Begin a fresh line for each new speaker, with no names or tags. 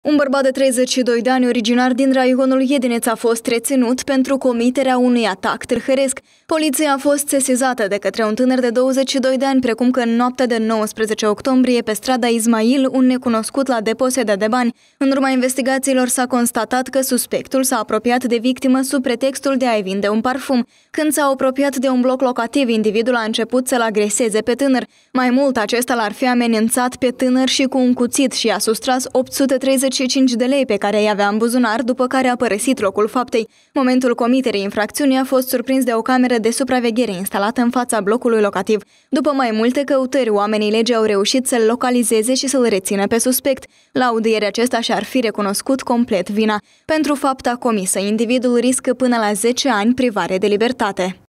Un bărbat de 32 de ani, originar din raionul Iedineț, a fost reținut pentru comiterea unui atac târhăresc. Poliția a fost sesizată de către un tânăr de 22 de ani, precum că în noaptea de 19 octombrie, pe strada Ismail, un necunoscut la deposedea de bani. În urma investigațiilor s-a constatat că suspectul s-a apropiat de victimă sub pretextul de a-i vinde un parfum. Când s-a apropiat de un bloc locativ, individul a început să-l agreseze pe tânăr. Mai mult, acesta l-ar fi amenințat pe tânăr și cu un cuțit și a sustras 830 25 de lei pe care i avea în buzunar, după care a părăsit locul faptei. Momentul comiterii infracțiunii a fost surprins de o cameră de supraveghere instalată în fața blocului locativ. După mai multe căutări, oamenii legii au reușit să-l localizeze și să-l rețină pe suspect. La audiere acesta și-ar fi recunoscut complet vina. Pentru fapta comisă, individul riscă până la 10 ani privare de libertate.